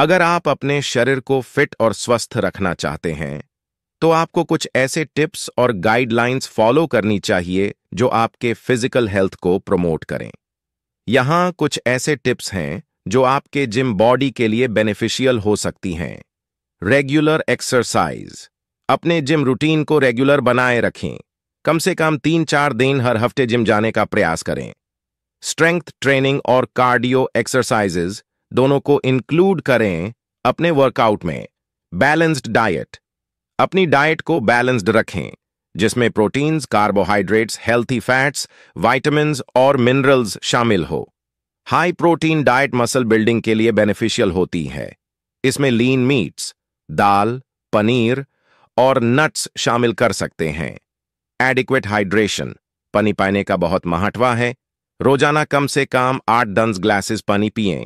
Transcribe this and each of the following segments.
अगर आप अपने शरीर को फिट और स्वस्थ रखना चाहते हैं तो आपको कुछ ऐसे टिप्स और गाइडलाइंस फॉलो करनी चाहिए जो आपके फिजिकल हेल्थ को प्रमोट करें यहां कुछ ऐसे टिप्स हैं जो आपके जिम बॉडी के लिए बेनिफिशियल हो सकती हैं रेगुलर एक्सरसाइज अपने जिम रूटीन को रेगुलर बनाए रखें कम से कम तीन चार दिन हर हफ्ते जिम जाने का प्रयास करें स्ट्रेंथ ट्रेनिंग और कार्डियो एक्सरसाइजेज दोनों को इंक्लूड करें अपने वर्कआउट में बैलेंस्ड डाइट अपनी डाइट को बैलेंस्ड रखें जिसमें proteins carbohydrates healthy fats vitamin और मिनरल्स शामिल हो high protein diet muscle building के लिए बेनिफिशियल होती है इसमें लीन मीट्स दाल पनीर और नट्स शामिल कर सकते हैं एडिक्वेट हाइड्रेशन पानी पाने का बहुत महत्व है रोजाना कम से कम आठ दस ग्लासेस पानी पिएं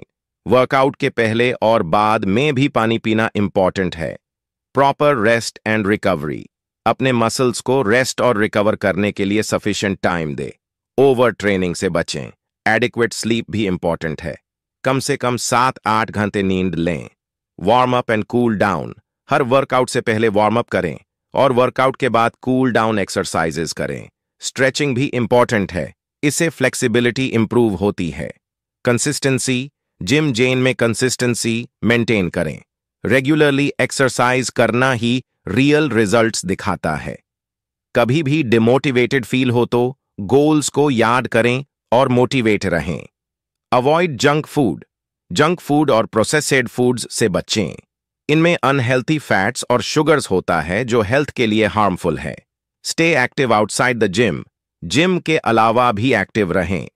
वर्कआउट के पहले और बाद में भी पानी पीना इम्पॉर्टेंट है प्रॉपर रेस्ट एंड रिकवरी अपने मसल्स को रेस्ट और रिकवर करने के लिए सफिशिएंट टाइम दे ओवर ट्रेनिंग से बचें एडिक्वेट स्लीप भी इम्पॉर्टेंट है कम से कम सात आठ घंटे नींद लें warm up and cool down हर वर्कआउट से पहले वार्म अप करें और वर्कआउट के बाद कूल डाउन एक्सरसाइजेस करें स्ट्रेचिंग भी इम्पॉर्टेंट है इससे फ्लेक्सिबिलिटी इंप्रूव होती है कंसिस्टेंसी जिम जेन में कंसिस्टेंसी मेंटेन करें रेगुलरली एक्सरसाइज करना ही रियल रिजल्ट्स दिखाता है कभी भी डिमोटिवेटेड फील हो तो गोल्स को याद करें और मोटिवेट रहें avoid junk food junk food और प्रोसेस्ड फूड्स से बचें इनमें अनहेल्थी फैट्स और शुगर्स होता है जो हेल्थ के लिए हार्मफुल है stay active outside the gym gym के अलावा भी एक्टिव रहें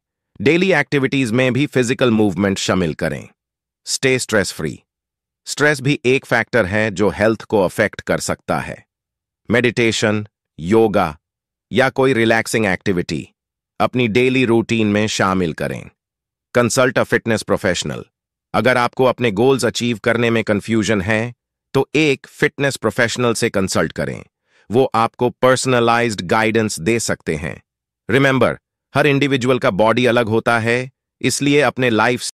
डेली एक्टिविटीज में भी फिजिकल मूवमेंट शामिल करें स्टे स्ट्रेस फ्री स्ट्रेस भी एक फैक्टर है जो हेल्थ को अफेक्ट कर सकता है मेडिटेशन योगा या कोई रिलैक्सिंग एक्टिविटी अपनी डेली रूटीन में शामिल करें कंसल्ट अ फिटनेस प्रोफेशनल अगर आपको अपने गोल्स अचीव करने में कंफ्यूजन है तो एक फिटनेस प्रोफेशनल से कंसल्ट करें वो आपको पर्सनलाइज्ड गाइडेंस दे सकते हैं रिमेंबर हर इंडिविजुअल का बॉडी अलग होता है इसलिए अपने लाइफ